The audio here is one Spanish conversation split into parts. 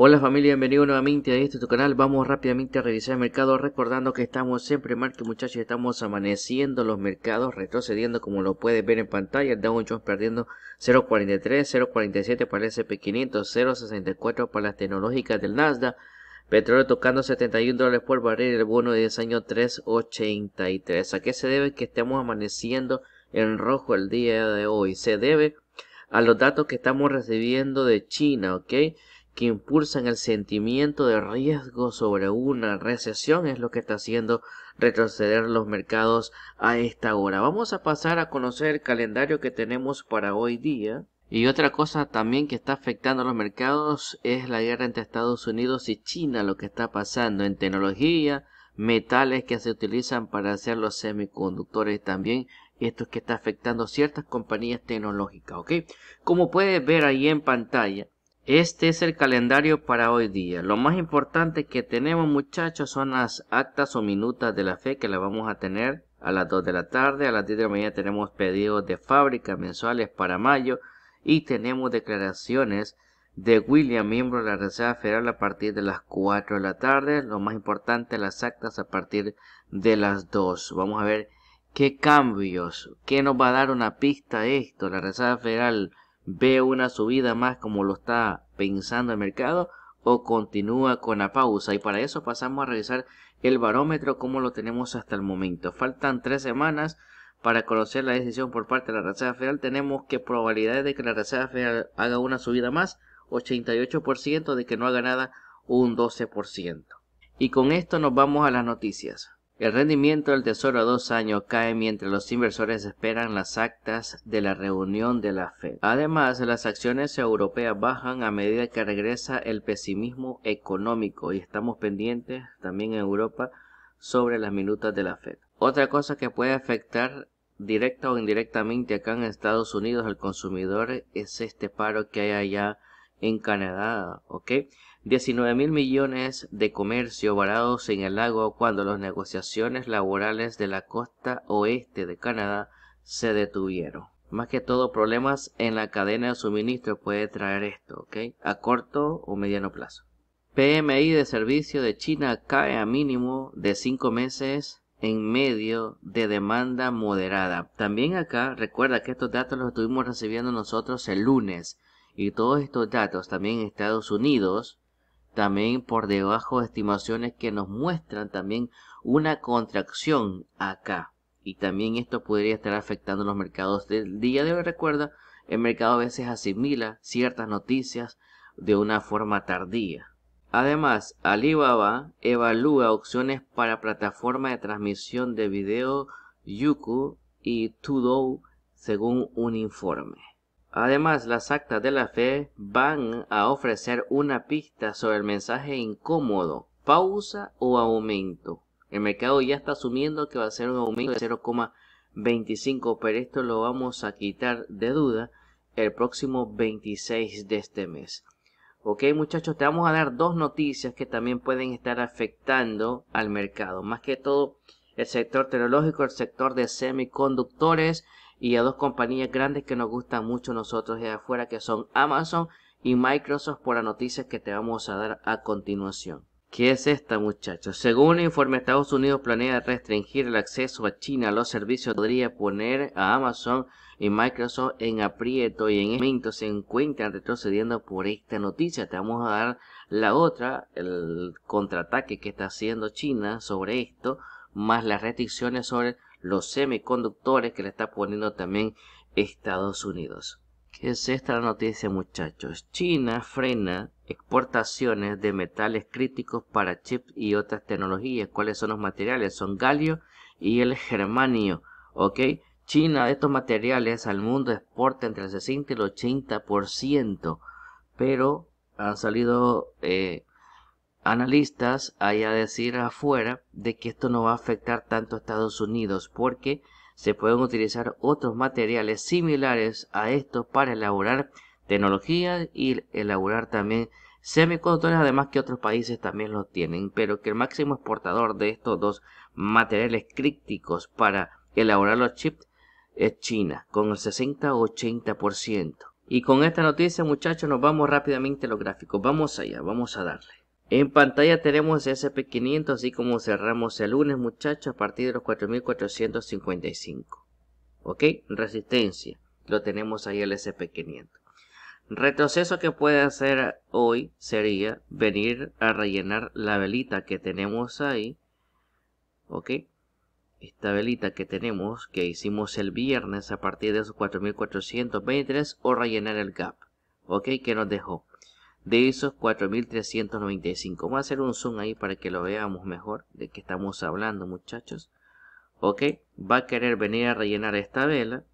Hola familia, bienvenido nuevamente a este tu canal. Vamos rápidamente a revisar el mercado recordando que estamos siempre mal que muchachos estamos amaneciendo los mercados, retrocediendo como lo puedes ver en pantalla. El Dow Jones perdiendo 0.43, 0.47 para el SP500, 0.64 para las tecnológicas del Nasdaq. Petróleo tocando 71 dólares por barril, el bono de 10 años 3.83. ¿A qué se debe que estemos amaneciendo en rojo el día de hoy? Se debe a los datos que estamos recibiendo de China, ¿ok? que impulsan el sentimiento de riesgo sobre una recesión es lo que está haciendo retroceder los mercados a esta hora. Vamos a pasar a conocer el calendario que tenemos para hoy día. Y otra cosa también que está afectando a los mercados es la guerra entre Estados Unidos y China, lo que está pasando en tecnología, metales que se utilizan para hacer los semiconductores también. Esto es que está afectando ciertas compañías tecnológicas, ¿ok? Como puedes ver ahí en pantalla, este es el calendario para hoy día. Lo más importante que tenemos muchachos son las actas o minutas de la fe que las vamos a tener a las 2 de la tarde. A las 10 de la mañana tenemos pedidos de fábrica mensuales para mayo y tenemos declaraciones de William, miembro de la Reserva Federal, a partir de las 4 de la tarde. Lo más importante, las actas a partir de las 2. Vamos a ver qué cambios, qué nos va a dar una pista esto. La Reserva Federal ve una subida más como lo está pensando el mercado o continúa con la pausa. Y para eso pasamos a revisar el barómetro como lo tenemos hasta el momento. Faltan tres semanas para conocer la decisión por parte de la Reserva Federal. Tenemos que probabilidades de que la Reserva Federal haga una subida más, 88%, de que no haga nada, un 12%. Y con esto nos vamos a las noticias. El rendimiento del Tesoro a dos años cae mientras los inversores esperan las actas de la reunión de la Fed. Además, las acciones europeas bajan a medida que regresa el pesimismo económico y estamos pendientes también en Europa sobre las minutas de la Fed. Otra cosa que puede afectar directa o indirectamente acá en Estados Unidos al consumidor es este paro que hay allá en Canadá, ¿ok? 19 mil millones de comercio varados en el lago cuando las negociaciones laborales de la costa oeste de Canadá se detuvieron. Más que todo, problemas en la cadena de suministro puede traer esto, ¿ok? A corto o mediano plazo. PMI de servicio de China cae a mínimo de 5 meses en medio de demanda moderada. También acá, recuerda que estos datos los estuvimos recibiendo nosotros el lunes. Y todos estos datos también en Estados Unidos también por debajo de estimaciones que nos muestran también una contracción acá. Y también esto podría estar afectando los mercados del día de hoy. Recuerda, el mercado a veces asimila ciertas noticias de una forma tardía. Además, Alibaba evalúa opciones para plataforma de transmisión de video Yuku y Tudou según un informe. Además, las actas de la fe van a ofrecer una pista sobre el mensaje incómodo, pausa o aumento. El mercado ya está asumiendo que va a ser un aumento de 0,25, pero esto lo vamos a quitar de duda el próximo 26 de este mes. Ok muchachos, te vamos a dar dos noticias que también pueden estar afectando al mercado. Más que todo el sector tecnológico, el sector de semiconductores y a dos compañías grandes que nos gustan mucho nosotros de afuera que son Amazon y Microsoft por las noticias que te vamos a dar a continuación. ¿Qué es esta muchachos? Según un informe, Estados Unidos planea restringir el acceso a China a los servicios podría poner a Amazon y Microsoft en aprieto y en este momento se encuentran retrocediendo por esta noticia. Te vamos a dar la otra, el contraataque que está haciendo China sobre esto, más las restricciones sobre los semiconductores que le está poniendo también Estados Unidos. ¿Qué es esta la noticia muchachos? China frena exportaciones de metales críticos para chips y otras tecnologías. ¿Cuáles son los materiales? Son galio y el germanio. ¿Ok? China de estos materiales al mundo exporta entre el 60 y el 80%. Pero han salido eh, analistas hay a decir afuera de que esto no va a afectar tanto a Estados Unidos porque se pueden utilizar otros materiales similares a estos para elaborar tecnología y elaborar también semiconductores, además que otros países también los tienen, pero que el máximo exportador de estos dos materiales críticos para elaborar los chips es China, con el 60-80%. Y con esta noticia, muchachos, nos vamos rápidamente a los gráficos. Vamos allá, vamos a darle. En pantalla tenemos SP500 así como cerramos el lunes muchachos a partir de los 4455. ¿Ok? Resistencia. Lo tenemos ahí el SP500. Retroceso que puede hacer hoy sería venir a rellenar la velita que tenemos ahí. ¿Ok? Esta velita que tenemos, que hicimos el viernes a partir de esos 4423 o rellenar el gap. ¿Ok? Que nos dejó de esos 4395 voy a hacer un zoom ahí para que lo veamos mejor de qué estamos hablando muchachos ok va a querer venir a rellenar esta vela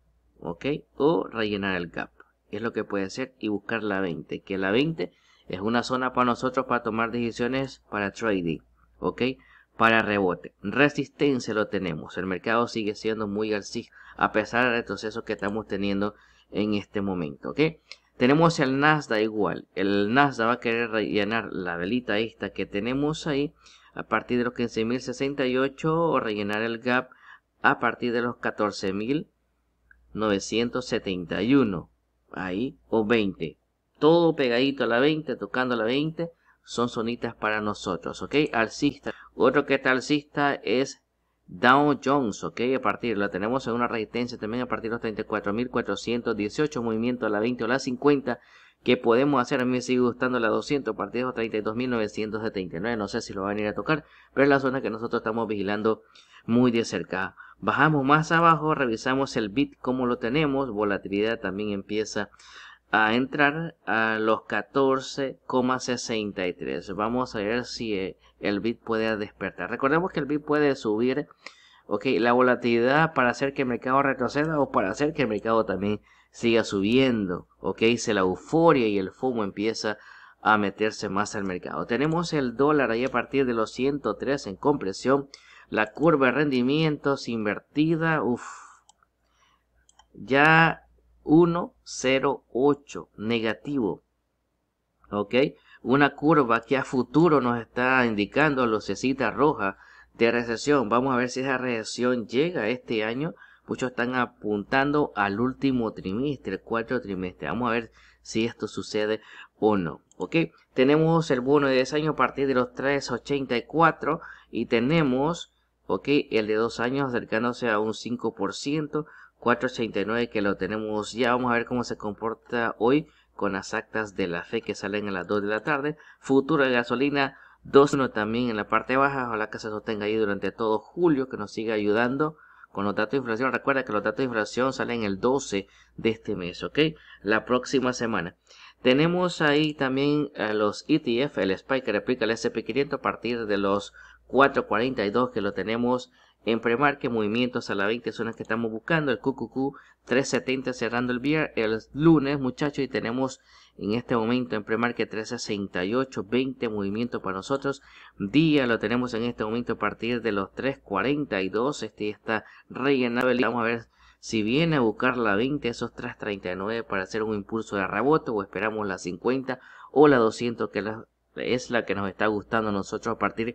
ok o rellenar el gap es lo que puede hacer y buscar la 20 que la 20 es una zona para nosotros para tomar decisiones para trading ok para rebote resistencia lo tenemos el mercado sigue siendo muy alcista a pesar del retroceso que estamos teniendo en este momento ok tenemos el Nasdaq igual. El Nasdaq va a querer rellenar la velita esta que tenemos ahí a partir de los 15.068 o rellenar el gap a partir de los 14.971. Ahí o 20. Todo pegadito a la 20, tocando la 20. Son sonitas para nosotros, ¿ok? Alcista. Otro que está alcista es Dow Jones, ok, a partir, la tenemos en una resistencia también a partir de los 34.418, movimiento a la 20 o la 50, que podemos hacer, a mí me sigue gustando la 200 a partir de los 32.979, no sé si lo van a ir a tocar, pero es la zona que nosotros estamos vigilando muy de cerca. Bajamos más abajo, revisamos el bit como lo tenemos, volatilidad también empieza a entrar a los 14,63. Vamos a ver si eh, el bit puede despertar. Recordemos que el bit puede subir ok la volatilidad para hacer que el mercado retroceda o para hacer que el mercado también siga subiendo. ok Se la euforia y el fumo empieza a meterse más al mercado. Tenemos el dólar ahí a partir de los 103 en compresión. La curva de rendimientos invertida. Uf. Ya 108 negativo. ¿Ok? Una curva que a futuro nos está indicando lucecita roja de recesión. Vamos a ver si esa recesión llega este año. Muchos están apuntando al último trimestre, el cuarto trimestre. Vamos a ver si esto sucede o no. ¿Ok? Tenemos el bono de 10 años a partir de los 3,84 y tenemos, ¿ok? El de dos años acercándose a un 5%. 489 que lo tenemos ya. Vamos a ver cómo se comporta hoy con las actas de la fe que salen a las 2 de la tarde. Futura gasolina 2.1 también en la parte baja. Ojalá que se sostenga ahí durante todo julio, que nos siga ayudando con los datos de inflación. Recuerda que los datos de inflación salen el 12 de este mes, ¿ok? La próxima semana. Tenemos ahí también a los ETF, el SPY que replica el SP500 a partir de los 4.42 que lo tenemos en premarque, movimientos a la 20 las que estamos buscando, el QQQ 370 cerrando el viernes, el lunes muchachos y tenemos en este momento en premarque 368, 20 movimientos para nosotros, día lo tenemos en este momento a partir de los 342, este está rellenado vamos a ver si viene a buscar la 20, esos 339 para hacer un impulso de rebote o esperamos la 50 o la 200 que es la que nos está gustando a nosotros a partir de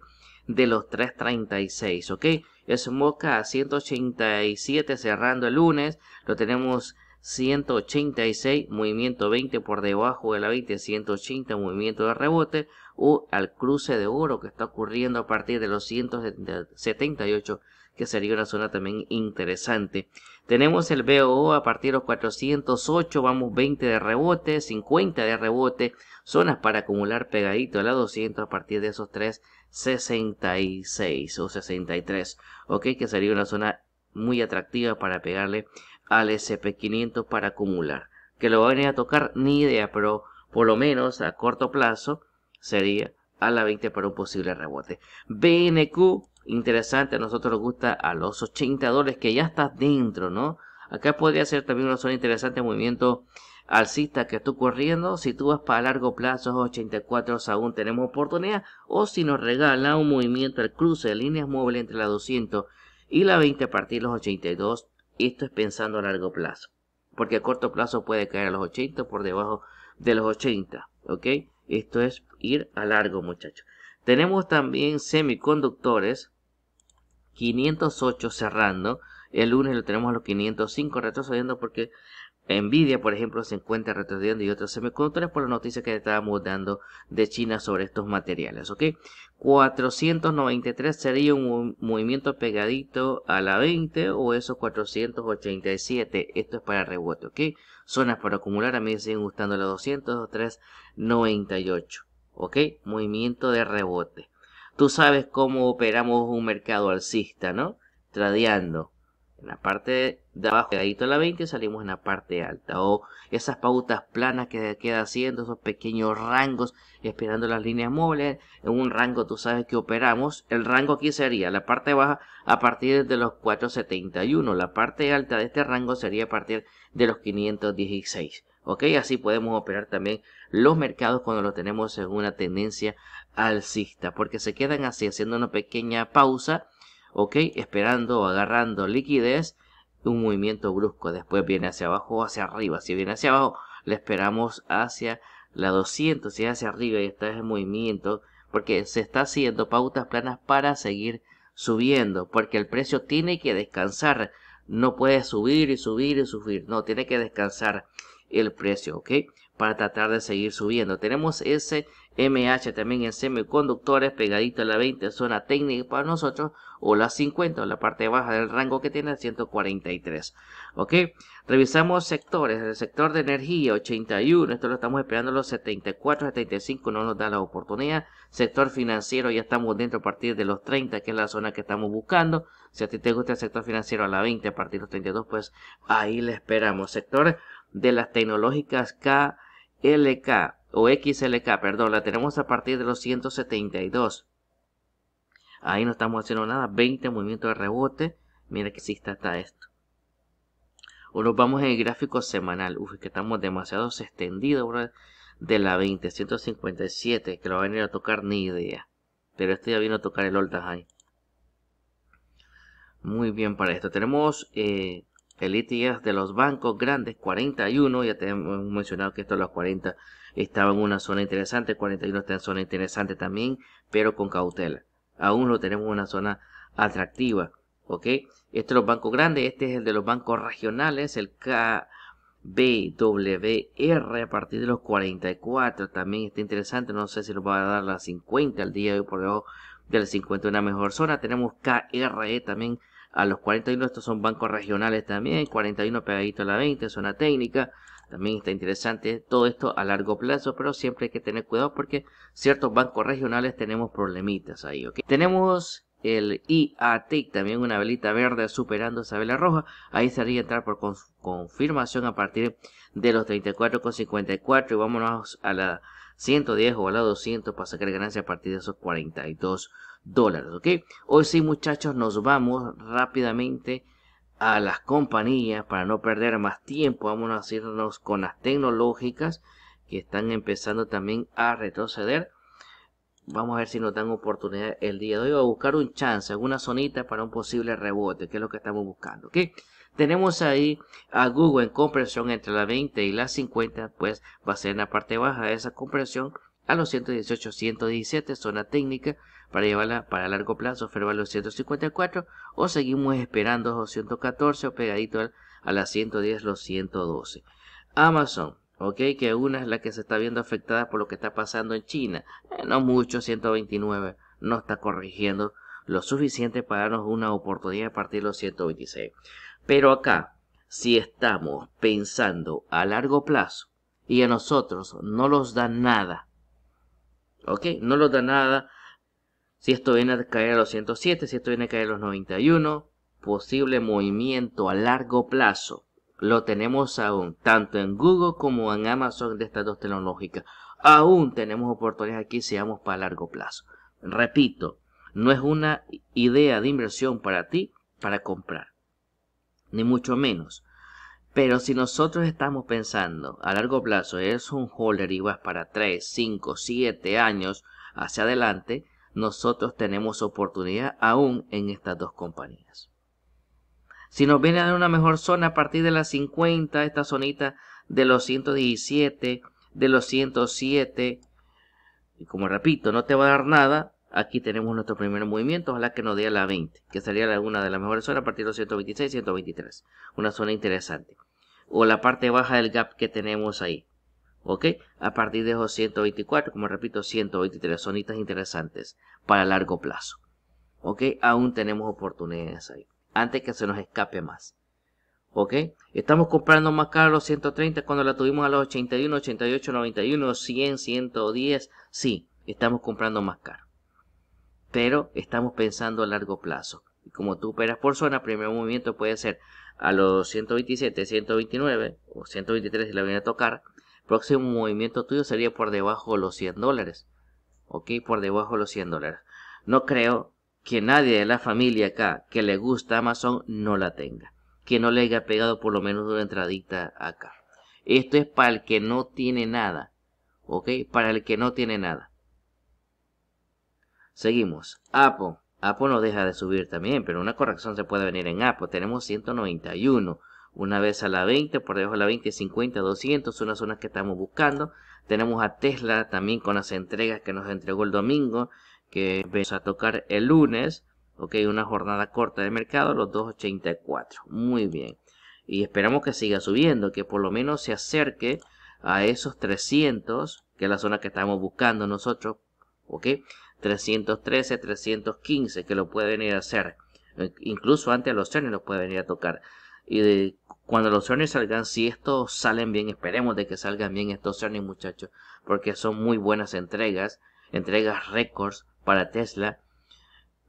de los 3.36, ¿ok? Es Mosca a 187 cerrando el lunes, lo tenemos 186, movimiento 20 por debajo de la 20, 180, movimiento de rebote, o al cruce de oro que está ocurriendo a partir de los 178, que sería una zona también interesante. Tenemos el BOO a partir de los 408, vamos 20 de rebote, 50 de rebote, zonas para acumular pegadito a la 200 a partir de esos 3 66 o 63, ok, que sería una zona muy atractiva para pegarle al SP500 para acumular. Que lo van a a tocar, ni idea, pero por lo menos a corto plazo sería a la 20 para un posible rebote. BNQ, interesante, a nosotros nos gusta a los 80 dólares que ya está dentro, ¿no? Acá podría ser también una zona interesante, movimiento alcista que tú corriendo, si tú vas para largo plazo 84 aún tenemos oportunidad, o si nos regala un movimiento al cruce de líneas móviles entre la 200 y la 20 a partir de los 82, esto es pensando a largo plazo, porque a corto plazo puede caer a los 80 por debajo de los 80, ¿ok? Esto es ir a largo muchachos. Tenemos también semiconductores, 508 cerrando, el lunes lo tenemos a los 505 retrocediendo porque Nvidia, por ejemplo, se encuentra retrocediendo y otros semiconductores por la noticia que le estábamos dando de China sobre estos materiales, ¿ok? 493 sería un movimiento pegadito a la 20 o esos 487, esto es para rebote, ¿ok? Zonas para acumular, a mí me siguen gustando la 203, 98, ¿ok? Movimiento de rebote. Tú sabes cómo operamos un mercado alcista, ¿no? Tradeando en la parte de abajo quedadito la 20 salimos en la parte alta o esas pautas planas que queda haciendo esos pequeños rangos esperando las líneas móviles en un rango tú sabes que operamos el rango aquí sería la parte baja a partir de los 471 la parte alta de este rango sería a partir de los 516 ok así podemos operar también los mercados cuando lo tenemos en una tendencia alcista porque se quedan así haciendo una pequeña pausa ¿ok? Esperando o agarrando liquidez, un movimiento brusco, después viene hacia abajo o hacia arriba. Si viene hacia abajo, le esperamos hacia la 200, si es hacia arriba y está en movimiento, porque se está haciendo pautas planas para seguir subiendo, porque el precio tiene que descansar, no puede subir y subir y subir, no, tiene que descansar el precio, ¿ok? para tratar de seguir subiendo. Tenemos ese MH también en semiconductores pegadito a la 20 zona técnica para nosotros o la 50 o la parte baja del rango que tiene 143 ok revisamos sectores el sector de energía 81 esto lo estamos esperando los 74 75 no nos da la oportunidad sector financiero ya estamos dentro a partir de los 30 que es la zona que estamos buscando si a ti te gusta el sector financiero a la 20 a partir de los 32 pues ahí le esperamos sector de las tecnológicas K LK o XLK, perdón, la tenemos a partir de los 172. Ahí no estamos haciendo nada, 20 movimientos de rebote. Mira que existe hasta esto. O nos vamos en el gráfico semanal. Uf, que estamos demasiado extendidos de la 20, 157, que lo va a venir a tocar ni idea. Pero esto ya vino a tocar el Old High. Muy bien para esto. Tenemos eh, elíticas de los bancos grandes, 41, ya tenemos mencionado que estos los 40 estaban en una zona interesante, 41 está en zona interesante también, pero con cautela. Aún lo tenemos una zona atractiva, ¿ok? estos los bancos grandes, este es el de los bancos regionales, el KBWR a partir de los 44, también está interesante, no sé si nos va a dar la 50 al día de hoy por debajo del 50 una mejor zona. Tenemos KRE también a los 41. Estos son bancos regionales también, 41 pegadito a la 20, zona técnica. También está interesante todo esto a largo plazo, pero siempre hay que tener cuidado porque ciertos bancos regionales tenemos problemitas ahí, ¿ok? Tenemos el IATIC, también una velita verde superando esa vela roja. Ahí sería entrar por confirmación a partir de los 34,54 y vámonos a la 110 o lado 200 para sacar ganancia a partir de esos 42 dólares, ¿ok? Hoy sí muchachos, nos vamos rápidamente a las compañías para no perder más tiempo. Vamos a irnos con las tecnológicas que están empezando también a retroceder. Vamos a ver si nos dan oportunidad el día de hoy a buscar un chance, alguna zonita para un posible rebote, que es lo que estamos buscando. ¿ok? Tenemos ahí a Google en compresión entre la 20 y la 50, pues va a ser en la parte baja de esa compresión a los 118, 117, zona técnica, para llevarla para largo plazo, observar los 154, o seguimos esperando los 114 o pegadito a las 110, los 112. Amazon, ok, que una es la que se está viendo afectada por lo que está pasando en China, eh, no mucho, 129, no está corrigiendo lo suficiente para darnos una oportunidad a partir de los 126. Pero acá, si estamos pensando a largo plazo y a nosotros no nos da nada, ¿ok? No nos da nada. Si esto viene a caer a los 107, si esto viene a caer a los 91, posible movimiento a largo plazo. Lo tenemos aún, tanto en Google como en Amazon de estas dos tecnológicas. Aún tenemos oportunidades aquí, si vamos para largo plazo. Repito, no es una idea de inversión para ti para comprar ni mucho menos. Pero si nosotros estamos pensando a largo plazo, es un holder y vas para 3, 5, 7 años hacia adelante, nosotros tenemos oportunidad aún en estas dos compañías. Si nos viene a dar una mejor zona a partir de las 50, esta zonita de los 117, de los 107, y como repito, no te va a dar nada, Aquí tenemos nuestro primer movimiento, ojalá que nos dé la 20, que sería una de las mejores zonas a partir de los 126, 123. Una zona interesante. O la parte baja del gap que tenemos ahí. ¿Ok? A partir de esos 124, como repito, 123 zonitas interesantes para largo plazo. ¿Ok? Aún tenemos oportunidades ahí. Antes que se nos escape más. ¿Ok? Estamos comprando más caro los 130 cuando la tuvimos a los 81, 88, 91, 100, 110. Sí, estamos comprando más caro pero estamos pensando a largo plazo. Y como tú operas por zona, primer movimiento puede ser a los 127, 129 o 123 si la viene a tocar. próximo movimiento tuyo sería por debajo de los 100 dólares. Ok, por debajo de los 100 dólares. No creo que nadie de la familia acá que le gusta Amazon no la tenga. Que no le haya pegado por lo menos una entradita acá. Esto es para el que no tiene nada. ¿ok? Para el que no tiene nada. Seguimos. Apo, Apo no deja de subir también, pero una corrección se puede venir en Apo. Tenemos 191. Una vez a la 20, por debajo de la 20, 50, 200, son las zonas que estamos buscando. Tenemos a Tesla también con las entregas que nos entregó el domingo, que vamos a tocar el lunes. Ok, una jornada corta de mercado, los 2.84. Muy bien. Y esperamos que siga subiendo, que por lo menos se acerque a esos 300, que es la zona que estamos buscando nosotros. Ok, 313, 315, que lo pueden ir a hacer. Eh, incluso antes a los Cerny los pueden ir a tocar. Y cuando los Cerny salgan, si estos salen bien, esperemos de que salgan bien estos Cerny muchachos, porque son muy buenas entregas, entregas récords para Tesla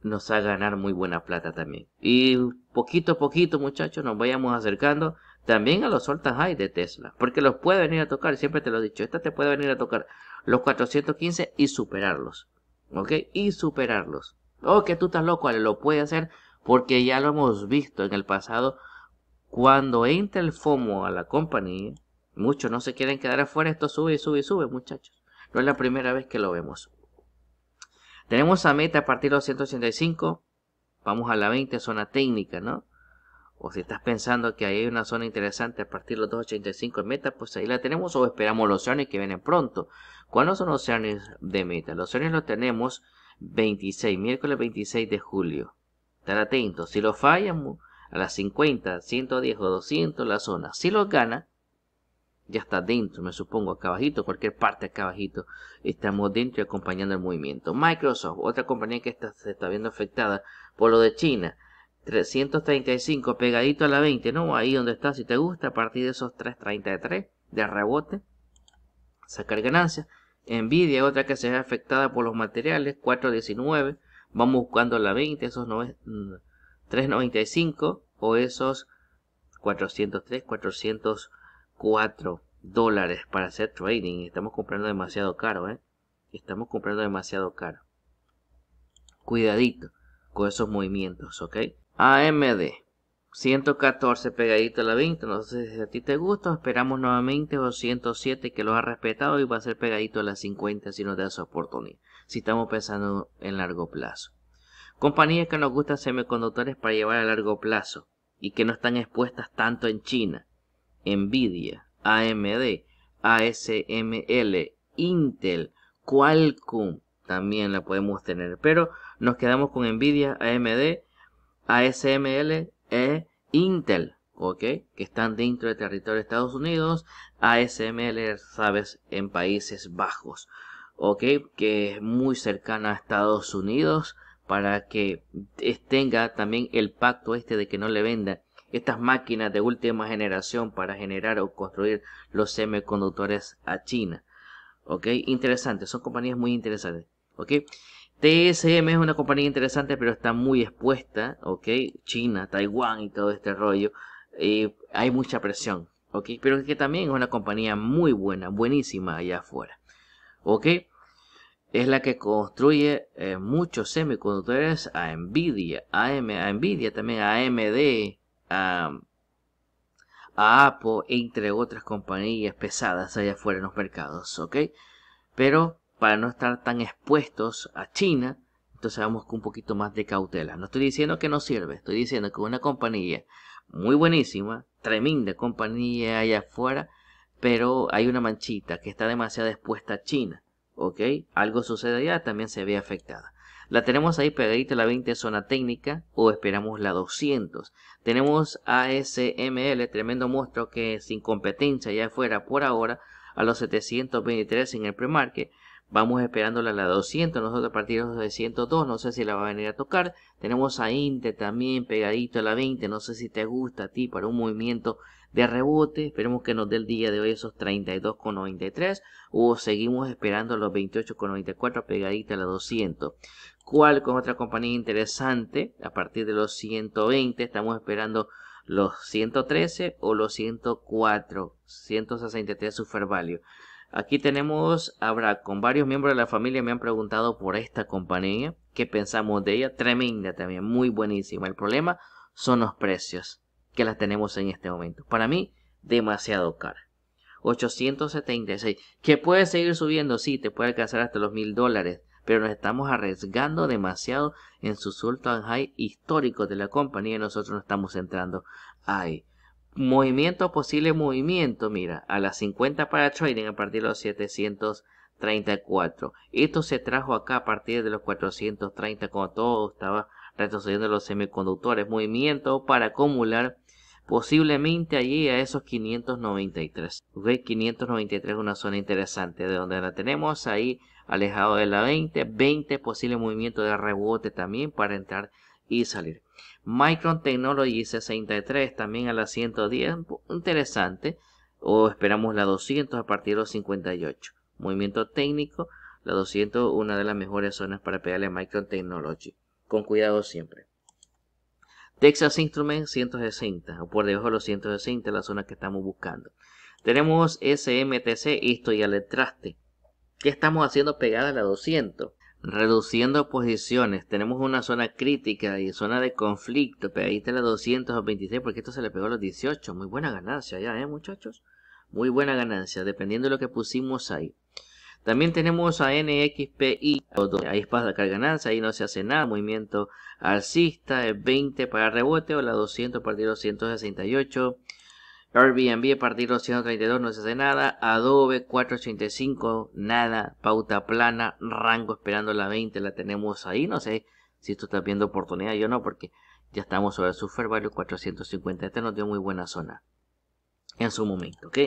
nos va a ganar muy buena plata también. Y poquito a poquito, muchachos, nos vayamos acercando también a los soltas High de Tesla, porque los puede venir a tocar, siempre te lo he dicho, esta te puede venir a tocar los 415 y superarlos. ¿ok? Y superarlos. oh que tú estás loco, lo puede hacer porque ya lo hemos visto en el pasado. Cuando entra el FOMO a la compañía, muchos no se quieren quedar afuera, esto sube y sube y sube, muchachos. No es la primera vez que lo vemos. Tenemos a meta a partir de los 185, vamos a la 20, zona técnica, ¿no? o si estás pensando que hay una zona interesante a partir de los 2.85 en meta, pues ahí la tenemos o esperamos los oceanos que vienen pronto. ¿Cuándo son los oceanos de meta? Los oceanos los tenemos 26, miércoles 26 de julio. Estar atentos. Si los fallamos a las 50, 110 o 200 la zona. Si los gana, ya está dentro, me supongo, acá abajito, cualquier parte acá abajito, estamos dentro y acompañando el movimiento. Microsoft, otra compañía que está, se está viendo afectada por lo de China. 335 pegadito a la 20, ¿no? Ahí donde está, si te gusta, a partir de esos 333 de rebote, sacar ganancias. Envidia otra que se ve afectada por los materiales, 419, vamos buscando la 20, esos 395 o esos 403, 404 dólares para hacer trading. Estamos comprando demasiado caro, ¿eh? Estamos comprando demasiado caro. Cuidadito con esos movimientos, ¿ok? AMD 114 pegadito a la 20. No sé si a ti te gusta. Esperamos nuevamente 107 que lo ha respetado y va a ser pegadito a la 50 si nos da esa oportunidad. Si estamos pensando en largo plazo. Compañías que nos gustan semiconductores para llevar a largo plazo y que no están expuestas tanto en China. Nvidia, AMD, ASML, Intel, Qualcomm también la podemos tener. Pero nos quedamos con Nvidia, AMD, ASML e Intel, ¿ok? Que están dentro del territorio de Estados Unidos. ASML, sabes, en Países Bajos, ¿ok? Que es muy cercana a Estados Unidos para que tenga también el pacto este de que no le venda estas máquinas de última generación para generar o construir los semiconductores a China. ¿Ok? Interesante, son compañías muy interesantes. ¿Ok? TSM es una compañía interesante, pero está muy expuesta, ¿ok? China, Taiwán y todo este rollo. Y eh, hay mucha presión, ¿ok? Pero es que también es una compañía muy buena, buenísima allá afuera, ¿ok? Es la que construye eh, muchos semiconductores a Nvidia, a Nvidia también, a AMD, a, a Apple, entre otras compañías pesadas allá afuera en los mercados, ¿ok? Pero para no estar tan expuestos a China, entonces vamos con un poquito más de cautela. No estoy diciendo que no sirve, estoy diciendo que una compañía muy buenísima, tremenda compañía allá afuera, pero hay una manchita que está demasiado expuesta a China, ¿ok? Algo sucede allá, también se ve afectada. La tenemos ahí pegadita la 20 zona técnica o esperamos la 200. Tenemos ASML, tremendo monstruo que sin competencia allá afuera por ahora a los 723 en el pre-market. Vamos esperándola a la 200, nosotros a partir de los 102, no sé si la va a venir a tocar. Tenemos a Inte también pegadito a la 20, no sé si te gusta a ti para un movimiento de rebote. Esperemos que nos dé el día de hoy esos 32,93 o seguimos esperando los 28,94 pegadita a la 200. ¿Cuál con otra compañía interesante? A partir de los 120 estamos esperando los 113 o los 104, 163 Super Value. Aquí tenemos habrá con varios miembros de la familia me han preguntado por esta compañía, qué pensamos de ella, tremenda también, muy buenísima. El problema son los precios que las tenemos en este momento. Para mí, demasiado cara. 876, que puede seguir subiendo, sí, te puede alcanzar hasta los mil dólares, pero nos estamos arriesgando demasiado en su all high histórico de la compañía y nosotros no estamos entrando ahí movimiento, posible movimiento, mira, a las 50 para trading a partir de los 734. Esto se trajo acá a partir de los 430 como todo estaba retrocediendo los semiconductores. Movimiento para acumular posiblemente allí a esos 593. ve 593 una zona interesante de donde la tenemos ahí alejado de la 20. 20 posible movimiento de rebote también para entrar y salir. Micron Technology 63 también a la 110, interesante. O esperamos la 200 a partir de los 58. Movimiento técnico, la 200 una de las mejores zonas para pegarle a Micron Technology. Con cuidado siempre. Texas Instruments 160 o por debajo de los 160 la zona que estamos buscando. Tenemos SMTC, esto ya al traste. ¿Qué estamos haciendo pegada a la 200? reduciendo posiciones. Tenemos una zona crítica y zona de conflicto. Pero ahí está la 223 porque esto se le pegó a los 18. Muy buena ganancia ya, ¿eh, muchachos? Muy buena ganancia, dependiendo de lo que pusimos ahí. También tenemos a NXPI, ahí es para carga ganancia, ahí no se hace nada, movimiento alcista, es eh, 20 para rebote o la 200 partir 268. Airbnb a partir de los 132 no se hace nada. Adobe 485, nada. Pauta plana, rango esperando la 20, la tenemos ahí. No sé si tú estás viendo oportunidad, yo no, porque ya estamos sobre el Super Value 450. Este nos dio muy buena zona en su momento, ¿ok?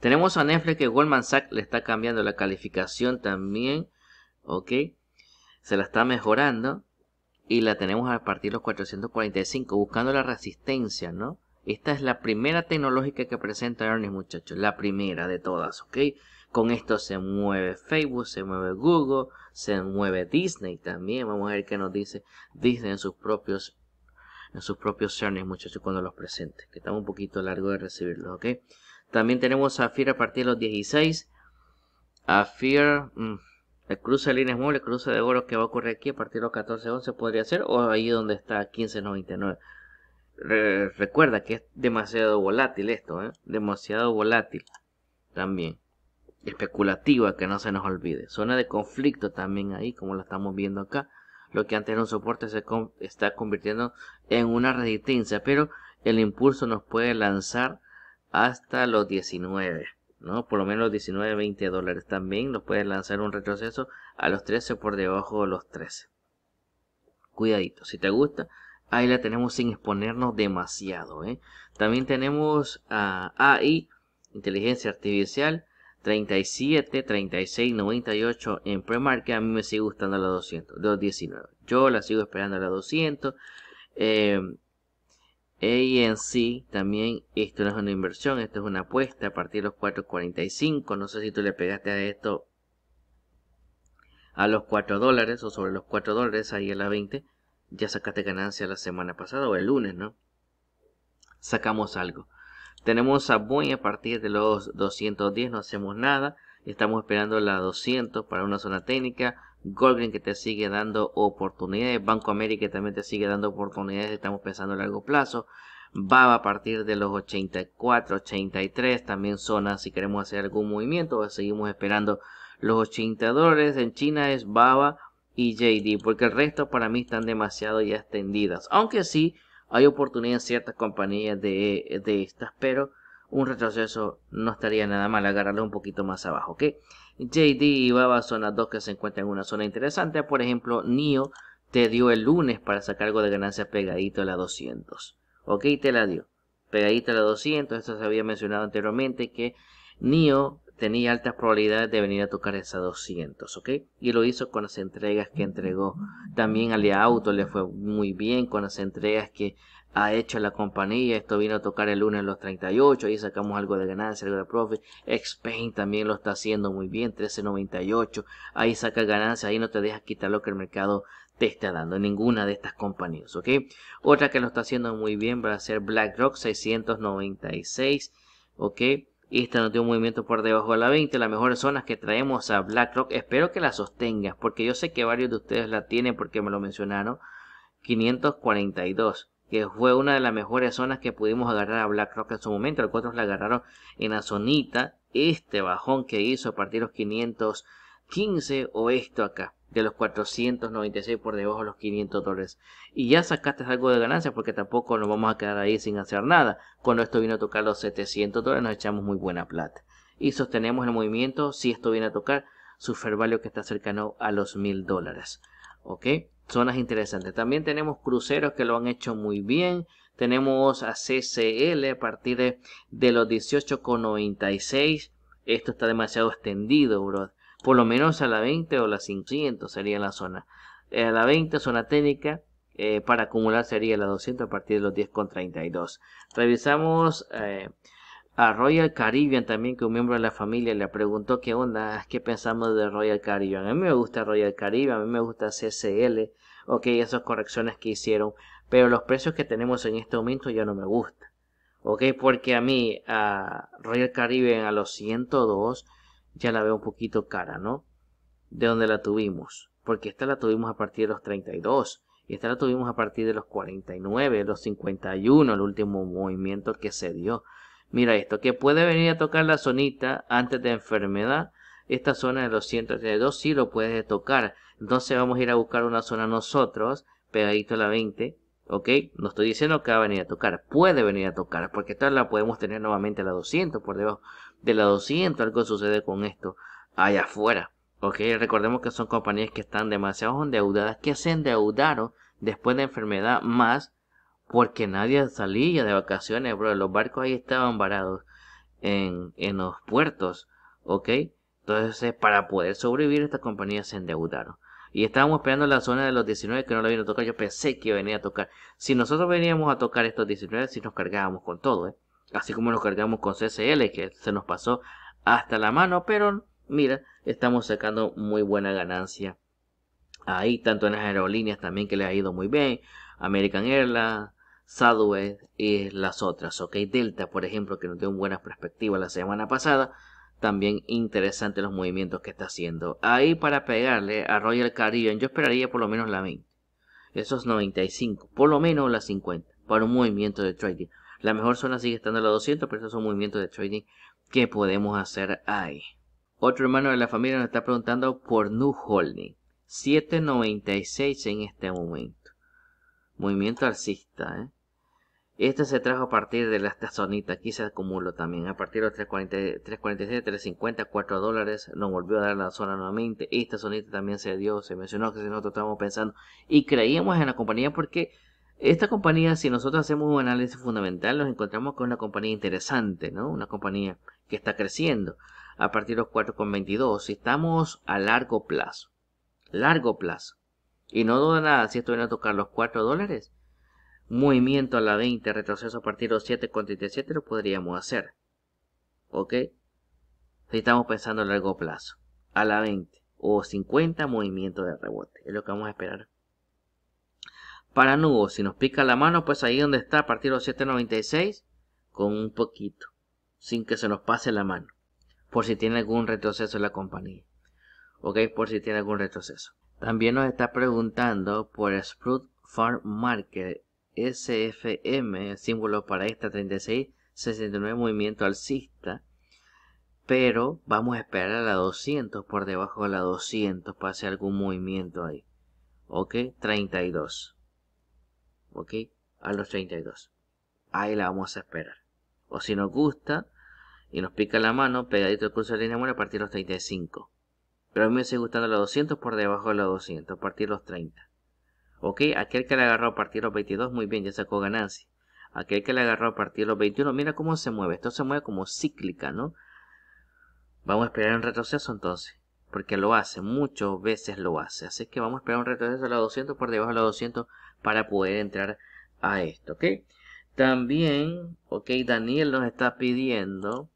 Tenemos a Netflix que Goldman Sachs le está cambiando la calificación también, ¿ok? Se la está mejorando y la tenemos a partir de los 445, buscando la resistencia, ¿no? Esta es la primera tecnológica que presenta Ernest, muchachos. La primera de todas, ¿ok? Con esto se mueve Facebook, se mueve Google, se mueve Disney también. Vamos a ver qué nos dice Disney en sus propios en sus propios earnings, muchachos, cuando los presente. Que estamos un poquito largo de recibirlos, ¿ok? También tenemos a a partir de los 16. A mm, el cruce de líneas móviles, el cruce de oro que va a ocurrir aquí a partir de los 11 podría ser, o ahí donde está 15.99 recuerda que es demasiado volátil esto, ¿eh? demasiado volátil también. Especulativa, que no se nos olvide. Zona de conflicto también ahí, como lo estamos viendo acá. Lo que antes era un soporte se está convirtiendo en una resistencia, pero el impulso nos puede lanzar hasta los 19, ¿no? Por lo menos los 19, 20 dólares también nos puede lanzar un retroceso a los 13 por debajo de los 13. Cuidadito, si te gusta, Ahí la tenemos sin exponernos demasiado. ¿eh? También tenemos AI, inteligencia artificial, 37, 36, 98 en premarket. A mí me sigue gustando la 200, 219. Yo la sigo esperando eh, a la 200. Eh, ANC también, esto no es una inversión, esto es una apuesta a partir de los 4.45. No sé si tú le pegaste a esto a los 4 dólares o sobre los 4 dólares, ahí a la 20 ya sacaste ganancia la semana pasada o el lunes, ¿no? Sacamos algo. Tenemos a Boeing a partir de los 210, no hacemos nada. Estamos esperando la 200 para una zona técnica. Golden que te sigue dando oportunidades. Banco América también te sigue dando oportunidades. Estamos pensando a largo plazo. Baba a partir de los 84, 83. También zona si queremos hacer algún movimiento. Seguimos esperando los 80 dólares. En China es Baba y JD, porque el resto para mí están demasiado ya extendidas. Aunque sí hay oportunidad en ciertas compañías de, de estas, pero un retroceso no estaría nada mal agarrarlo un poquito más abajo, ¿ok? JD y Baba son las dos que se encuentran en una zona interesante. Por ejemplo, NIO te dio el lunes para sacar algo de ganancias pegadito a la 200. ¿Ok? Te la dio. Pegadito a la 200. Esto se había mencionado anteriormente que NIO tenía altas probabilidades de venir a tocar esa 200, ¿ok? Y lo hizo con las entregas que entregó. También al Auto le fue muy bien con las entregas que ha hecho la compañía. Esto vino a tocar el lunes los 38, ahí sacamos algo de ganancia, algo de profit. Xpain también lo está haciendo muy bien, 13.98. Ahí saca ganancia, ahí no te dejas quitar lo que el mercado te está dando ninguna de estas compañías, ¿ok? Otra que lo está haciendo muy bien va a ser BlackRock 696, ¿ok? esta no tiene un movimiento por debajo de la 20, las mejores zonas que traemos a BlackRock. Espero que la sostengas, porque yo sé que varios de ustedes la tienen porque me lo mencionaron. 542, que fue una de las mejores zonas que pudimos agarrar a BlackRock en su momento. Los otros la agarraron en la zonita, este bajón que hizo a partir de los 515 o esto acá de los 496 por debajo de los 500 dólares. Y ya sacaste algo de ganancia porque tampoco nos vamos a quedar ahí sin hacer nada. Cuando esto viene a tocar los 700 dólares nos echamos muy buena plata. Y sostenemos el movimiento si esto viene a tocar su fair value que está cercano a los 1000 dólares. ¿Ok? Zonas interesantes. También tenemos cruceros que lo han hecho muy bien. Tenemos a CCL a partir de, de los 18,96. Esto está demasiado extendido, bro por lo menos a la 20 o la 500 sería la zona. A eh, la 20 zona técnica, eh, para acumular sería la 200 a partir de los 10,32. Revisamos eh, a Royal Caribbean también, que un miembro de la familia le preguntó qué onda, qué pensamos de Royal Caribbean. A mí me gusta Royal Caribbean, a mí me gusta CCL, ok, esas correcciones que hicieron, pero los precios que tenemos en este momento ya no me gustan. Ok, porque a mí, a Royal Caribbean a los 102, ya la veo un poquito cara, ¿no? De dónde la tuvimos, porque esta la tuvimos a partir de los 32 y esta la tuvimos a partir de los 49, los 51, el último movimiento que se dio. Mira esto, que puede venir a tocar la zonita antes de enfermedad. Esta zona de los 132 sí lo puede tocar. Entonces vamos a ir a buscar una zona nosotros, pegadito a la 20. ¿Ok? No estoy diciendo que va a venir a tocar. Puede venir a tocar, porque esta la podemos tener nuevamente a la 200 por debajo de la 200, algo sucede con esto allá afuera. Ok, recordemos que son compañías que están demasiado endeudadas, que se endeudaron después de enfermedad más porque nadie salía de vacaciones, bro. Los barcos ahí estaban varados en, en los puertos, ok. Entonces, para poder sobrevivir, estas compañías se endeudaron. Y estábamos esperando la zona de los 19 que no la vino a tocar. Yo pensé que venía a tocar. Si nosotros veníamos a tocar estos 19, si nos cargábamos con todo, ¿eh? así como lo cargamos con CCL que se nos pasó hasta la mano, pero mira, estamos sacando muy buena ganancia ahí, tanto en las aerolíneas también que le ha ido muy bien, American Airlines, Southwest y las otras, ok, Delta por ejemplo que nos dio buenas perspectivas la semana pasada, también interesante los movimientos que está haciendo. Ahí para pegarle a Royal Caribbean yo esperaría por lo menos la 20, esos 95, por lo menos la 50 para un movimiento de trading. La mejor zona sigue estando a los 200, pero esos son movimientos de trading que podemos hacer ahí. Otro hermano de la familia nos está preguntando por New Holding. 7.96 en este momento. Movimiento alcista, ¿eh? Este se trajo a partir de esta zonita, aquí se acumuló también, a partir de los 3.46, 3.50, 4 dólares, nos volvió a dar la zona nuevamente, esta zonita también se dio, se mencionó que nosotros estábamos pensando y creíamos en la compañía porque esta compañía, si nosotros hacemos un análisis fundamental, nos encontramos con una compañía interesante, ¿no? Una compañía que está creciendo a partir de los 4,22. Si estamos a largo plazo, largo plazo, y no duda nada si esto viene a tocar los 4 dólares, movimiento a la 20, retroceso a partir de los 7,37 lo podríamos hacer. ¿Ok? Si estamos pensando a largo plazo, a la 20 o 50 movimiento de rebote, es lo que vamos a esperar para nudo. Si nos pica la mano, pues ahí donde está, a partir de los 7.96, con un poquito, sin que se nos pase la mano, por si tiene algún retroceso en la compañía. Ok, por si tiene algún retroceso. También nos está preguntando por Sprout Farm Market SFM, símbolo para esta 36, movimiento alcista. Pero vamos a esperar a la 200 por debajo de la 200 para hacer algún movimiento ahí. Ok, 32. ¿ok? A los 32. Ahí la vamos a esperar. O si nos gusta y nos pica la mano, pegadito el curso de línea buena a partir de los 35. Pero a mí me sigue gustando los 200 por debajo de los 200, a partir de los 30. ¿Ok? Aquel que le agarró a partir de los 22, muy bien, ya sacó ganancia. Aquel que le agarró a partir de los 21, mira cómo se mueve. Esto se mueve como cíclica, ¿no? Vamos a esperar un retroceso entonces porque lo hace, muchas veces lo hace. Así que vamos a esperar un retroceso a los 200 por debajo de los 200 para poder entrar a esto, ¿ok? También, ok, Daniel nos está pidiendo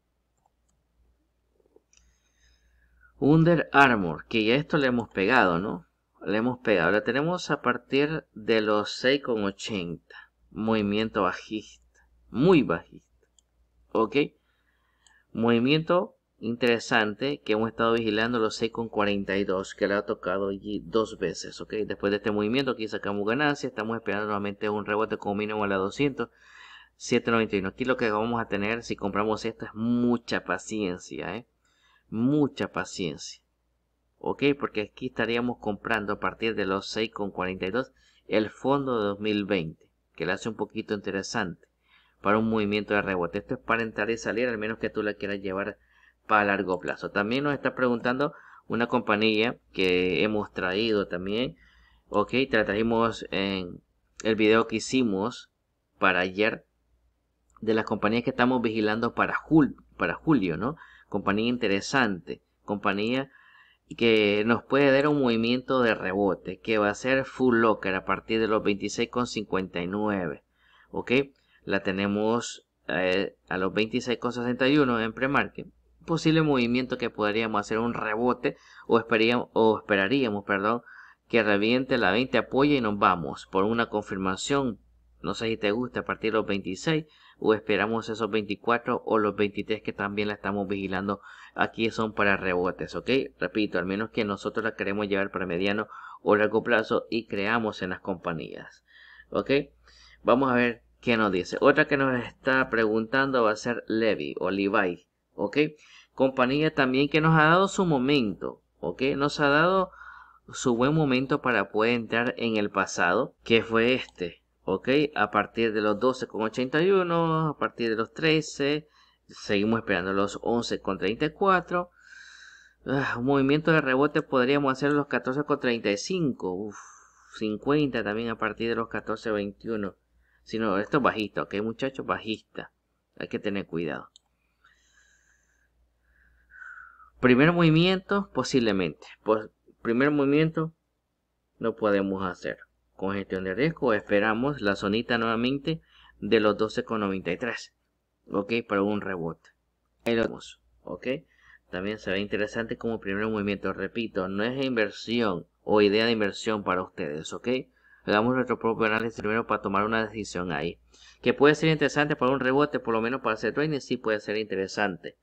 Under Armor. que ya esto le hemos pegado, ¿no? Le hemos pegado, la tenemos a partir de los 6,80, movimiento bajista, muy bajista, ¿ok? Movimiento Interesante que hemos estado vigilando los 6,42 que le ha tocado allí dos veces, ¿ok? Después de este movimiento aquí sacamos ganancia, estamos esperando nuevamente un rebote como mínimo a la 200, 7,91. Aquí lo que vamos a tener si compramos esto es mucha paciencia, ¿eh? Mucha paciencia, ¿ok? Porque aquí estaríamos comprando a partir de los 6,42 el fondo de 2020, que le hace un poquito interesante para un movimiento de rebote. Esto es para entrar y salir, al menos que tú la quieras llevar a largo plazo. También nos está preguntando una compañía que hemos traído también. Ok, trajimos en el video que hicimos para ayer de las compañías que estamos vigilando para, jul para julio, ¿no? Compañía interesante, compañía que nos puede dar un movimiento de rebote que va a ser full locker a partir de los 26,59. Ok, la tenemos eh, a los 26,61 en premarket posible movimiento que podríamos hacer un rebote o, esperaríamos, o esperaríamos perdón, que reviente la 20 apoya y nos vamos por una confirmación. No sé si te gusta a partir de los 26 o esperamos esos 24 o los 23 que también la estamos vigilando. Aquí son para rebotes, ¿ok? Repito, al menos que nosotros la queremos llevar para mediano o largo plazo y creamos en las compañías, ¿ok? Vamos a ver qué nos dice. Otra que nos está preguntando va a ser Levi o Levi. ¿ok? Compañía también que nos ha dado su momento, ¿ok? Nos ha dado su buen momento para poder entrar en el pasado, que fue este, ¿ok? A partir de los 12,81, a partir de los 13, seguimos esperando los 11,34. Ah, un movimiento de rebote podríamos hacer los 14,35, 50 también a partir de los 14,21. Si no, esto es bajista, ¿ok? Muchachos, bajista. Hay que tener cuidado. Primer movimiento, posiblemente. primer movimiento, no podemos hacer. Con gestión de riesgo, esperamos la sonita nuevamente de los 12,93. Ok, para un rebote. Ahí lo Ok, también se ve interesante como primer movimiento. Repito, no es inversión o idea de inversión para ustedes. Ok, hagamos nuestro propio análisis primero para tomar una decisión ahí. Que puede ser interesante para un rebote, por lo menos para hacer training, sí puede ser interesante.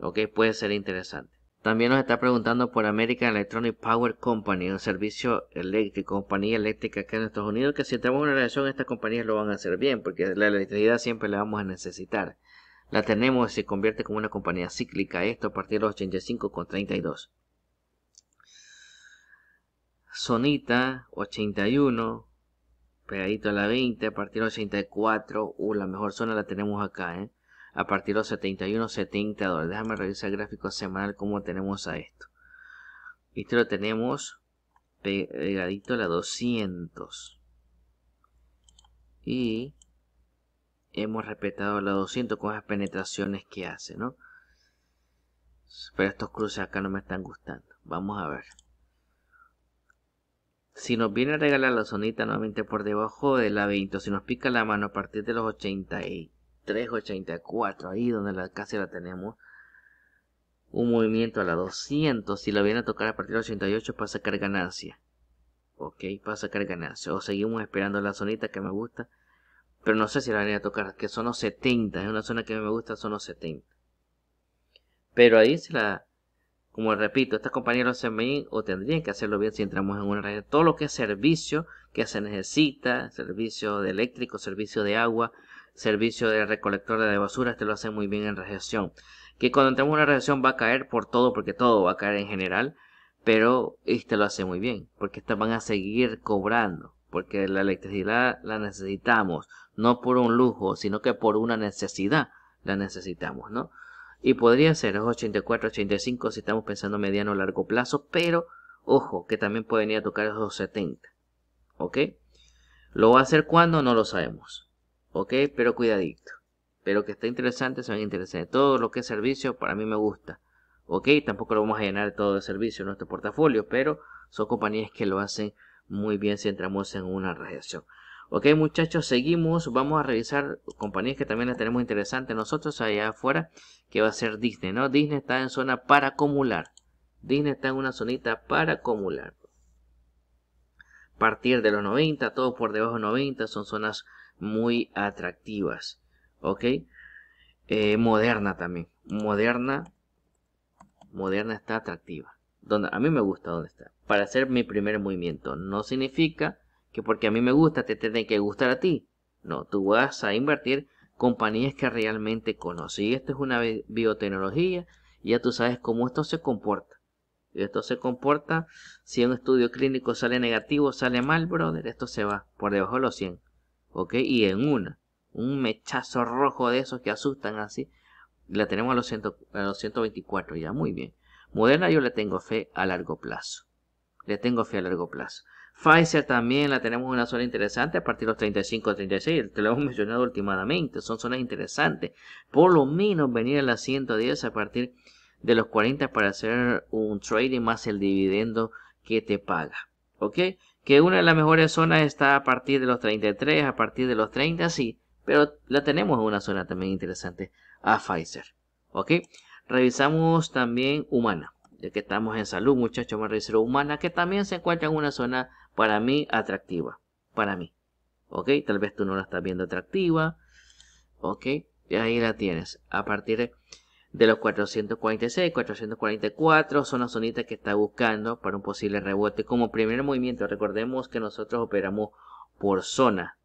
Ok, puede ser interesante. También nos está preguntando por American Electronic Power Company, un servicio eléctrico, compañía eléctrica acá en Estados Unidos, que si tenemos una relación, estas compañías lo van a hacer bien, porque la electricidad siempre la vamos a necesitar. La tenemos y se convierte como una compañía cíclica, esto a partir de los 85 con 32. Sonita 81, pegadito a la 20, a partir de 84, uh, la mejor zona la tenemos acá, ¿eh? a partir de los 71, 70 dólares. Déjame revisar el gráfico semanal Como tenemos a esto. Esto lo tenemos pegadito a la 200. Y hemos respetado la 200 con las penetraciones que hace, ¿no? Pero estos cruces acá no me están gustando. Vamos a ver. Si nos viene a regalar la zonita nuevamente por debajo de la 20, si nos pica la mano a partir de los 80 y 384, ahí donde la, casi la tenemos. Un movimiento a la 200, si la viene a tocar a partir de 88 para sacar ganancia. Ok, para sacar ganancia. O seguimos esperando la zonita que me gusta. Pero no sé si la viene a tocar, que son los 70. Es una zona que me gusta, son los 70. Pero ahí se la... Como repito, estas compañías se me o tendrían que hacerlo bien si entramos en una red. Todo lo que es servicio que se necesita, servicio de eléctrico, servicio de agua, servicio de recolector de basura. te este lo hace muy bien en radiación. Que cuando entramos una radiación va a caer por todo, porque todo va a caer en general, pero este lo hace muy bien, porque estas van a seguir cobrando, porque la electricidad la necesitamos, no por un lujo, sino que por una necesidad la necesitamos, ¿no? Y podría ser los 84, 85 si estamos pensando mediano o largo plazo, pero ojo, que también puede venir a tocar esos 70, ¿ok? ¿Lo va a hacer cuando? No lo sabemos. ¿ok? Pero cuidadito. Pero que está interesante, se interesantes. Todo lo que es servicio para mí me gusta, ¿ok? Tampoco lo vamos a llenar todo de servicio en nuestro portafolio, pero son compañías que lo hacen muy bien si entramos en una reacción. Ok muchachos, seguimos, vamos a revisar compañías que también las tenemos interesantes nosotros allá afuera, que va a ser Disney, ¿no? Disney está en zona para acumular. Disney está en una zonita para acumular. Partir de los 90, todo por debajo de 90, son zonas muy atractivas, ¿ok? Eh, moderna también, moderna, moderna está atractiva. Donde, a mí me gusta donde está, para hacer mi primer movimiento. No significa que porque a mí me gusta te tenga que gustar a ti. No, tú vas a invertir compañías que realmente conoces. Y esto es una biotecnología, y ya tú sabes cómo esto se comporta. esto se comporta, si un estudio clínico sale negativo, sale mal, brother, esto se va por debajo de los 100. Y en una, un mechazo rojo de esos que asustan así, la tenemos a los, a los 124 ya, muy bien. Moderna yo le tengo fe a largo plazo. Le tengo fe a largo plazo. Pfizer también la tenemos en una zona interesante a partir de los 35 36, te lo hemos mencionado últimamente, son zonas interesantes. Por lo menos venir a las 110 a partir de los 40 para hacer un trading más el dividendo que te paga. ¿Ok? que una de las mejores zonas está a partir de los 33, a partir de los 30, sí, pero la tenemos en una zona también interesante, a Pfizer. ¿Ok? Revisamos también humana, ya que estamos en salud, muchachos, vamos a revisar humana, que también se encuentra en una zona para mí atractiva, para mí. ¿Ok? Tal vez tú no la estás viendo atractiva. ¿Ok? Y ahí la tienes. A partir de de los 446, 444 son las zonas que está buscando para un posible rebote como primer movimiento. Recordemos que nosotros operamos por zona,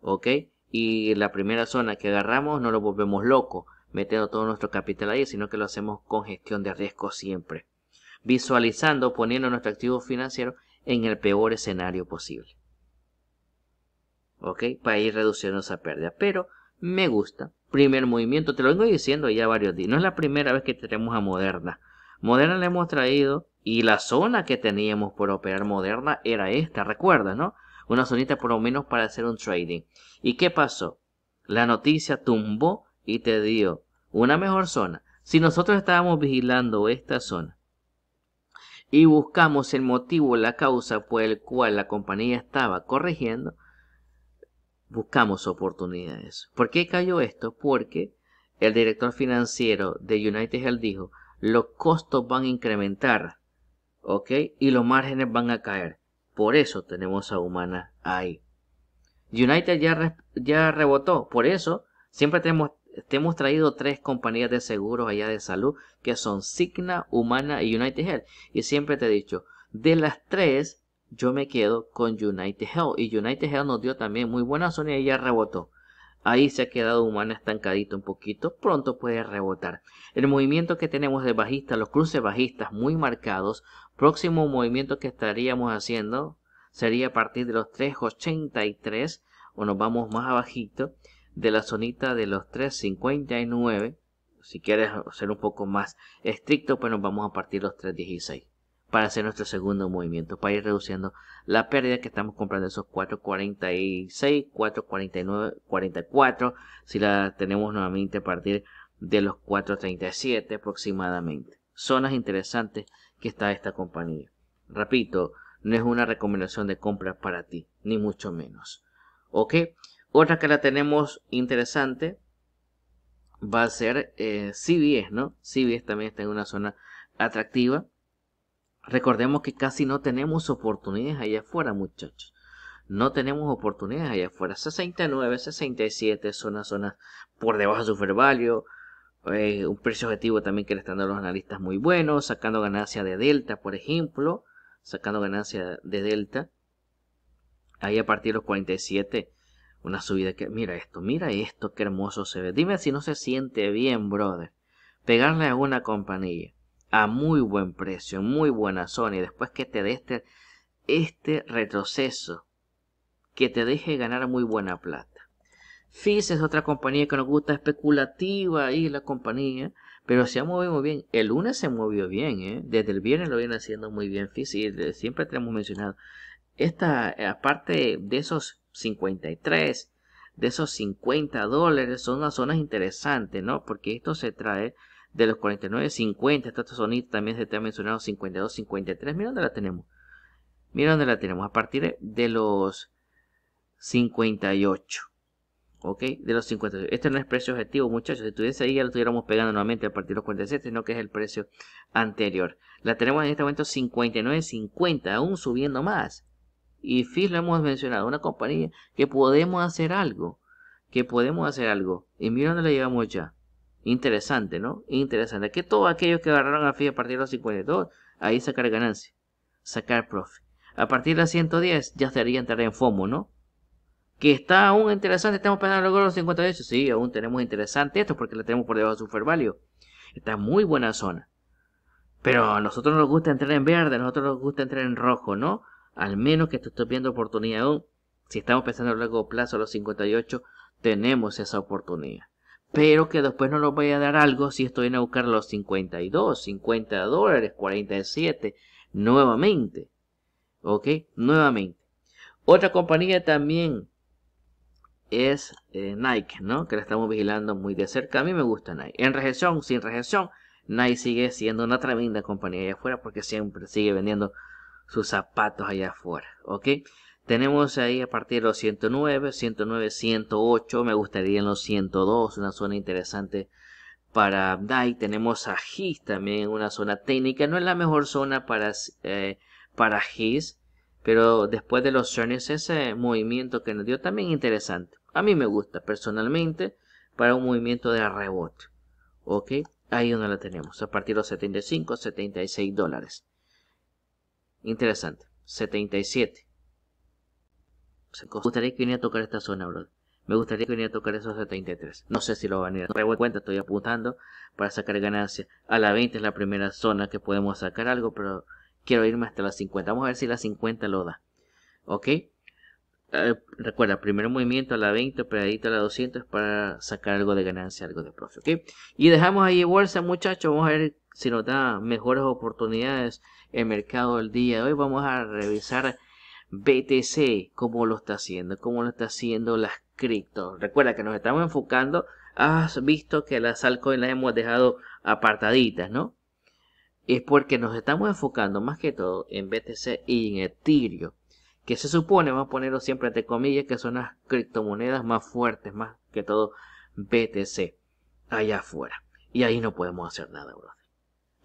¿ok? Y la primera zona que agarramos no lo volvemos loco, metiendo todo nuestro capital ahí, sino que lo hacemos con gestión de riesgo siempre. Visualizando, poniendo nuestro activo financiero en el peor escenario posible. ¿Ok? Para ir reduciendo esa pérdida. Pero me gusta primer movimiento. Te lo vengo diciendo ya varios días. No es la primera vez que tenemos a Moderna. Moderna le hemos traído y la zona que teníamos por operar Moderna era esta, recuerda, ¿no? Una zonita por lo menos para hacer un trading. ¿Y qué pasó? La noticia tumbó y te dio una mejor zona. Si nosotros estábamos vigilando esta zona y buscamos el motivo, la causa por el cual la compañía estaba corrigiendo, buscamos oportunidades. ¿Por qué cayó esto? Porque el director financiero de United Health dijo, los costos van a incrementar, ¿ok? Y los márgenes van a caer. Por eso tenemos a Humana ahí. United ya, ya rebotó. Por eso siempre tenemos hemos, traído tres compañías de seguros allá de salud que son Signa, Humana y United Health. Y siempre te he dicho, de las tres, yo me quedo con United Hell Y United Hell nos dio también muy buena zona y ya rebotó. Ahí se ha quedado humana estancadito un poquito. Pronto puede rebotar. El movimiento que tenemos de bajista, los cruces bajistas muy marcados. Próximo movimiento que estaríamos haciendo sería a partir de los 383 o nos vamos más abajito de la zonita de los 359. Si quieres ser un poco más estricto, pues nos vamos a partir de los 316 para hacer nuestro segundo movimiento, para ir reduciendo la pérdida que estamos comprando esos 4.46, 4.49, 44, si la tenemos nuevamente a partir de los 4.37 aproximadamente. Zonas interesantes que está esta compañía. Repito, no es una recomendación de compra para ti, ni mucho menos. ¿Ok? Otra que la tenemos interesante va a ser eh, CBS, ¿no? CBS también está en una zona atractiva Recordemos que casi no tenemos oportunidades allá afuera, muchachos. No tenemos oportunidades allá afuera. 69, 67 son las zonas por debajo de su value. Eh, un precio objetivo también que le están dando los analistas muy buenos, sacando ganancia de Delta, por ejemplo, sacando ganancia de Delta. Ahí a partir de los 47, una subida que, mira esto, mira esto, qué hermoso se ve. Dime si no se siente bien, brother, pegarle a una compañía a muy buen precio, muy buena zona y después que te dé este, este retroceso que te deje ganar muy buena plata. FIS es otra compañía que nos gusta, especulativa ahí la compañía, pero se ha movido muy bien. El lunes se movió bien, ¿eh? desde el viernes lo viene haciendo muy bien FIS y siempre te hemos mencionado. Esta, aparte de esos 53, de esos 50 dólares, son las zonas interesantes, ¿no? Porque esto se trae de los 49, 50, está esta sonido también se te ha mencionado 52, 53, mira dónde la tenemos. Mira dónde la tenemos, a partir de los 58. ¿Ok? De los 58. Este no es precio objetivo, muchachos. Si estuviese ahí ya lo estuviéramos pegando nuevamente a partir de los 47, sino que es el precio anterior. La tenemos en este momento 59, 50, aún subiendo más. Y FIS lo hemos mencionado, una compañía que podemos hacer algo. Que podemos hacer algo. Y mira dónde la llevamos ya. Interesante, ¿no? Interesante. Que todos aquellos que agarraron a FI a partir de los 52, ahí sacar ganancia, sacar profit. A partir de los 110 ya estaría entrar en FOMO, ¿no? Que está aún interesante, estamos pensando luego los 58. Sí, aún tenemos interesante esto porque lo tenemos por debajo de su value. Está muy buena zona. Pero a nosotros nos gusta entrar en verde, a nosotros nos gusta entrar en rojo, ¿no? Al menos que esto estés viendo oportunidad aún. Si estamos pensando a largo plazo a los 58, tenemos esa oportunidad pero que después no nos vaya a dar algo si estoy en a buscar los 52, 50 dólares, 47, nuevamente. ¿Ok? Nuevamente. Otra compañía también es eh, Nike, ¿no? Que la estamos vigilando muy de cerca. A mí me gusta Nike. En rejeción sin rejeción Nike sigue siendo una tremenda compañía allá afuera porque siempre sigue vendiendo sus zapatos allá afuera, ¿ok? Tenemos ahí a partir de los 109, 109, 108, me gustaría en los 102, una zona interesante para DAI. Tenemos a His también, una zona técnica, no es la mejor zona para, eh, para His, pero después de los Journeys ese movimiento que nos dio también interesante. A mí me gusta personalmente para un movimiento de rebote. Ok, ahí donde la tenemos, a partir de los 75, 76 dólares. Interesante, 77. Me gustaría que viniera a tocar esta zona, bro. Me gustaría que viniera a tocar esos 73. No sé si lo van a ir. No cuenta, estoy apuntando para sacar ganancias. A la 20 es la primera zona que podemos sacar algo, pero quiero irme hasta la 50. Vamos a ver si la 50 lo da. ¿Ok? Eh, recuerda, primer movimiento a la 20, pegadito a la 200 para sacar algo de ganancia, algo de profe. ¿ok? Y dejamos ahí bolsa, muchachos. Vamos a ver si nos da mejores oportunidades el mercado del día de hoy. Vamos a revisar BTC, cómo lo está haciendo, cómo lo está haciendo las cripto. Recuerda que nos estamos enfocando, has visto que las altcoins las hemos dejado apartaditas, ¿no? Es porque nos estamos enfocando más que todo en BTC y en Ethereum, que se supone, vamos a ponerlo siempre entre comillas, que son las criptomonedas más fuertes, más que todo BTC, allá afuera. Y ahí no podemos hacer nada, brother.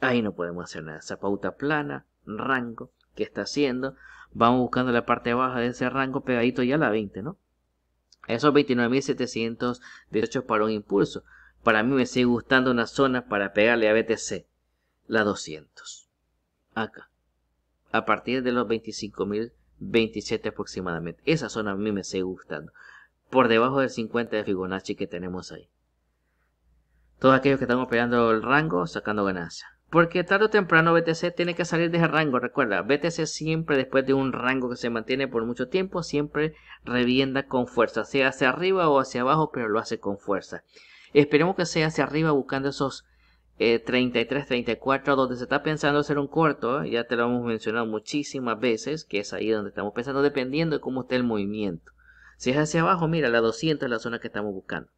Ahí no podemos hacer nada. Esa pauta plana, rango, que está haciendo, Vamos buscando la parte baja de ese rango pegadito ya a la 20, ¿no? Esos 29.718 para un impulso. Para mí me sigue gustando una zona para pegarle a BTC, la 200. Acá. A partir de los 25.027 aproximadamente. Esa zona a mí me sigue gustando. Por debajo del 50 de Fibonacci que tenemos ahí. Todos aquellos que están operando el rango sacando ganancia porque tarde o temprano BTC tiene que salir de ese rango. Recuerda, BTC siempre después de un rango que se mantiene por mucho tiempo, siempre revienda con fuerza, sea hacia arriba o hacia abajo, pero lo hace con fuerza. Esperemos que sea hacia arriba buscando esos 33, eh, 34, donde se está pensando hacer un corto, ¿eh? ya te lo hemos mencionado muchísimas veces, que es ahí donde estamos pensando, dependiendo de cómo esté el movimiento. Si es hacia abajo, mira, la 200 es la zona que estamos buscando.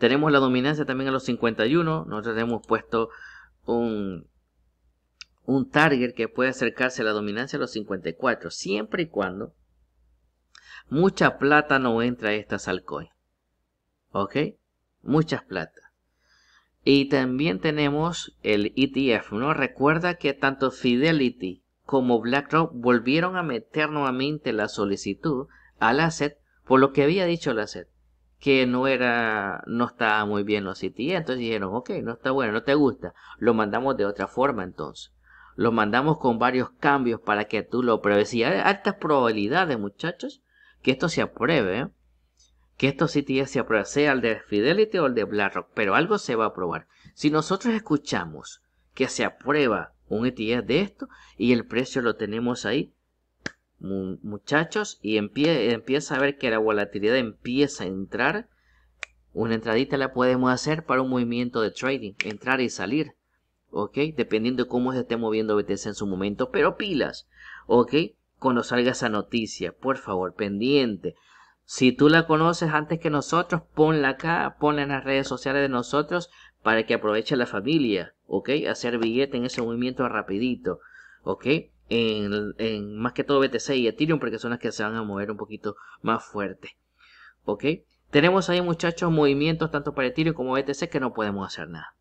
Tenemos la dominancia también a los 51. Nosotros hemos puesto un, un target que puede acercarse a la dominancia a los 54. Siempre y cuando mucha plata no entra a estas altcoins. ¿Ok? Muchas plata. Y también tenemos el ETF, ¿no? Recuerda que tanto Fidelity como BlackRock volvieron a meter nuevamente la solicitud al asset por lo que había dicho el asset que no era, no estaba muy bien los CTE, entonces dijeron, ok, no está bueno, no te gusta, lo mandamos de otra forma entonces. Lo mandamos con varios cambios para que tú lo pruebes. Y hay altas probabilidades, muchachos, que esto se apruebe, ¿eh? que estos CTE se aprueben, sea el de Fidelity o el de BlackRock, pero algo se va a aprobar. Si nosotros escuchamos que se aprueba un ETF de esto y el precio lo tenemos ahí, muchachos y empieza a ver que la volatilidad empieza a entrar. Una entradita la podemos hacer para un movimiento de trading, entrar y salir. ¿ok? Dependiendo de cómo se esté moviendo BTC en su momento, pero pilas, ¿ok? Cuando salga esa noticia, por favor, pendiente. Si tú la conoces antes que nosotros, ponla acá, ponla en las redes sociales de nosotros para que aproveche la familia, ¿ok? Hacer billete en ese movimiento rapidito, ¿ok? en, más que todo BTC y Ethereum porque son las que se van a mover un poquito más fuerte. ¿Ok? Tenemos ahí muchachos movimientos tanto para Ethereum como BTC que no podemos hacer nada.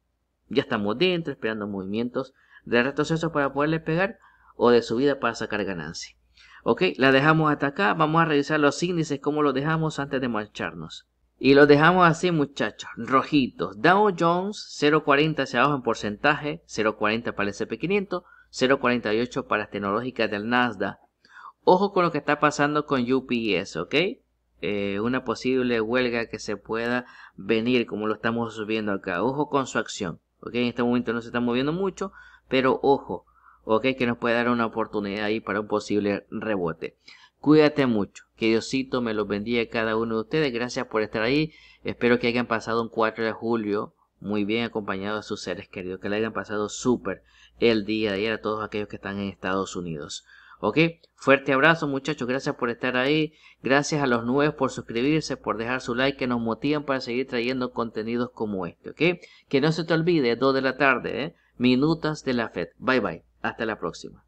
Ya estamos dentro esperando movimientos de retroceso para poderle pegar o de subida para sacar ganancia. Ok, la dejamos hasta acá. Vamos a revisar los índices como los dejamos antes de marcharnos. Y los dejamos así muchachos, rojitos. Dow Jones 0.40 hacia abajo en porcentaje, 0.40 para el SP500, 0.48 para las tecnológicas del Nasdaq. Ojo con lo que está pasando con UPS, ¿ok? Eh, una posible huelga que se pueda venir, como lo estamos viendo acá. Ojo con su acción, ¿ok? En este momento no se está moviendo mucho, pero ojo, ¿ok? Que nos puede dar una oportunidad ahí para un posible rebote. Cuídate mucho, que Diosito me los bendiga a cada uno de ustedes. Gracias por estar ahí. Espero que hayan pasado un 4 de julio muy bien acompañado a sus seres queridos, que le hayan pasado súper el día de ayer a todos aquellos que están en Estados Unidos. Ok, fuerte abrazo muchachos, gracias por estar ahí, gracias a los nuevos por suscribirse, por dejar su like que nos motivan para seguir trayendo contenidos como este, ok. Que no se te olvide, 2 de la tarde, ¿eh? minutas de la FED. Bye bye, hasta la próxima.